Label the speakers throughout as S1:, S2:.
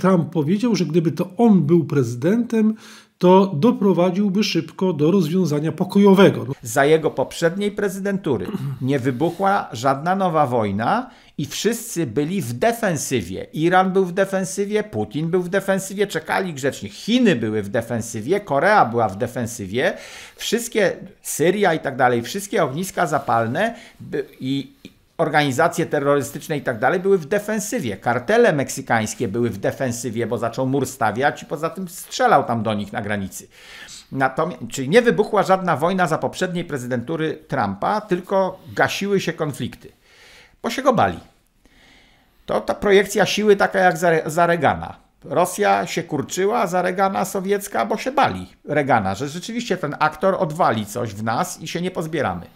S1: Trump powiedział, że gdyby to on był prezydentem, to doprowadziłby szybko do rozwiązania pokojowego. No. Za jego poprzedniej prezydentury nie wybuchła żadna nowa wojna i wszyscy byli w defensywie. Iran był w defensywie, Putin był w defensywie, czekali grzecznie. Chiny były w defensywie, Korea była w defensywie. Wszystkie, Syria i tak dalej, wszystkie ogniska zapalne i, organizacje terrorystyczne i tak dalej były w defensywie. Kartele meksykańskie były w defensywie, bo zaczął mur stawiać i poza tym strzelał tam do nich na granicy. Natomiast, czyli nie wybuchła żadna wojna za poprzedniej prezydentury Trumpa, tylko gasiły się konflikty, bo się go bali. To ta projekcja siły taka jak za, za Reagana. Rosja się kurczyła za Regana sowiecka, bo się bali Regana, że rzeczywiście ten aktor odwali coś w nas i się nie pozbieramy.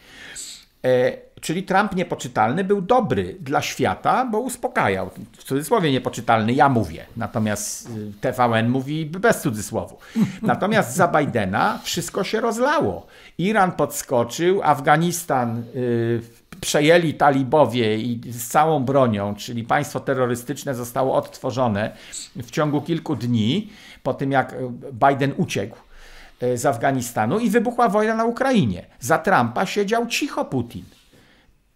S1: E, Czyli Trump niepoczytalny był dobry dla świata, bo uspokajał. W cudzysłowie niepoczytalny, ja mówię. Natomiast y, TVN mówi bez cudzysłowu. Natomiast za Bidena wszystko się rozlało. Iran podskoczył, Afganistan yy, przejęli talibowie i z całą bronią, czyli państwo terrorystyczne zostało odtworzone w ciągu kilku dni po tym, jak y, Biden uciekł y, z Afganistanu i wybuchła wojna na Ukrainie. Za Trumpa siedział cicho Putin.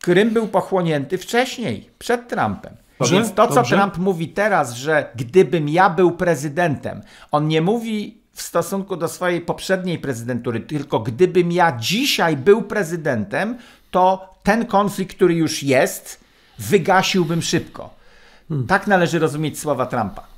S1: Krym był pochłonięty wcześniej, przed Trumpem. Dobrze, Więc to, co dobrze. Trump mówi teraz, że gdybym ja był prezydentem, on nie mówi w stosunku do swojej poprzedniej prezydentury, tylko gdybym ja dzisiaj był prezydentem, to ten konflikt, który już jest, wygasiłbym szybko. Tak należy rozumieć słowa Trumpa.